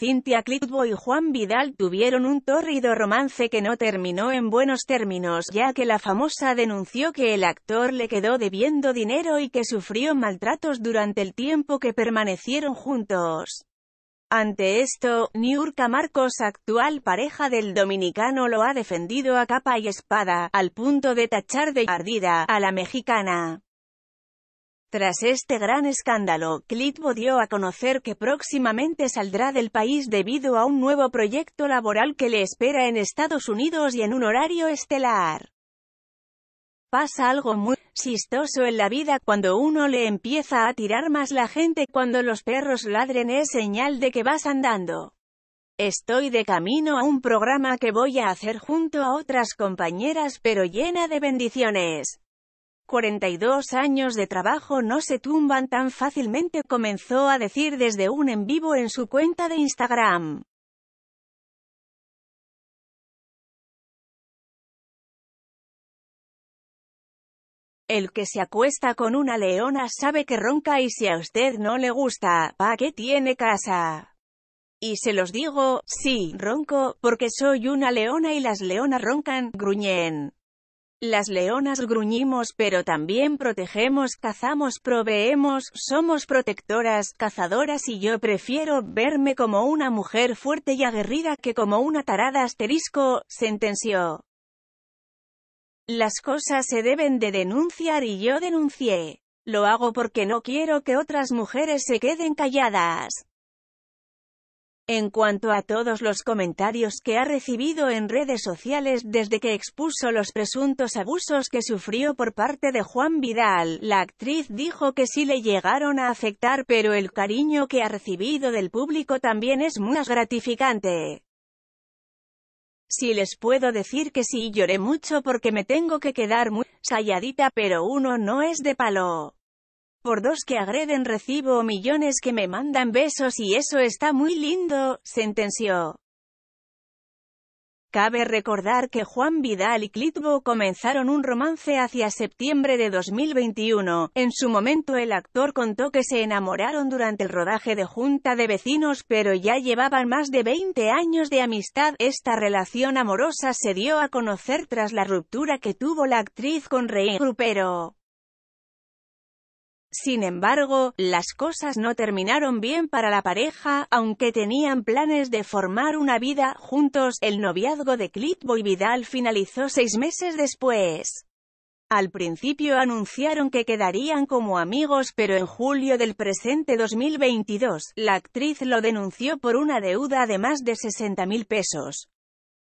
Cynthia Clitbo y Juan Vidal tuvieron un tórrido romance que no terminó en buenos términos, ya que la famosa denunció que el actor le quedó debiendo dinero y que sufrió maltratos durante el tiempo que permanecieron juntos. Ante esto, Niurka Marcos, actual pareja del dominicano lo ha defendido a capa y espada, al punto de tachar de ardida, a la mexicana. Tras este gran escándalo, Clitbo dio a conocer que próximamente saldrá del país debido a un nuevo proyecto laboral que le espera en Estados Unidos y en un horario estelar. Pasa algo muy chistoso en la vida cuando uno le empieza a tirar más la gente cuando los perros ladren es señal de que vas andando. Estoy de camino a un programa que voy a hacer junto a otras compañeras pero llena de bendiciones. 42 años de trabajo no se tumban tan fácilmente, comenzó a decir desde un en vivo en su cuenta de Instagram. El que se acuesta con una leona sabe que ronca y si a usted no le gusta, ¿pa' qué tiene casa? Y se los digo, sí, ronco, porque soy una leona y las leonas roncan, gruñen. Las leonas gruñimos pero también protegemos, cazamos, proveemos, somos protectoras, cazadoras y yo prefiero verme como una mujer fuerte y aguerrida que como una tarada asterisco, sentenció. Las cosas se deben de denunciar y yo denuncié. Lo hago porque no quiero que otras mujeres se queden calladas. En cuanto a todos los comentarios que ha recibido en redes sociales desde que expuso los presuntos abusos que sufrió por parte de Juan Vidal, la actriz dijo que sí le llegaron a afectar pero el cariño que ha recibido del público también es muy gratificante. Si les puedo decir que sí lloré mucho porque me tengo que quedar muy sayadita pero uno no es de palo por dos que agreden recibo millones que me mandan besos y eso está muy lindo, sentenció. Cabe recordar que Juan Vidal y Clitbo comenzaron un romance hacia septiembre de 2021. En su momento el actor contó que se enamoraron durante el rodaje de Junta de Vecinos pero ya llevaban más de 20 años de amistad. Esta relación amorosa se dio a conocer tras la ruptura que tuvo la actriz con Rey Grupero. Sin embargo, las cosas no terminaron bien para la pareja, aunque tenían planes de formar una vida juntos. El noviazgo de Clitbo y Vidal finalizó seis meses después. Al principio anunciaron que quedarían como amigos, pero en julio del presente 2022, la actriz lo denunció por una deuda de más de 60 mil pesos.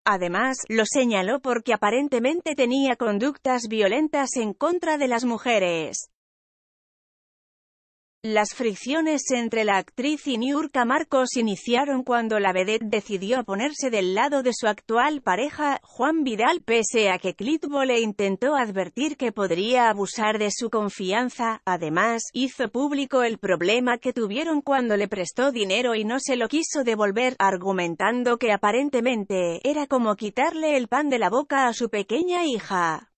Además, lo señaló porque aparentemente tenía conductas violentas en contra de las mujeres. Las fricciones entre la actriz y Niurka Marcos iniciaron cuando la vedette decidió ponerse del lado de su actual pareja, Juan Vidal, pese a que Clitbo le intentó advertir que podría abusar de su confianza. Además, hizo público el problema que tuvieron cuando le prestó dinero y no se lo quiso devolver, argumentando que aparentemente era como quitarle el pan de la boca a su pequeña hija.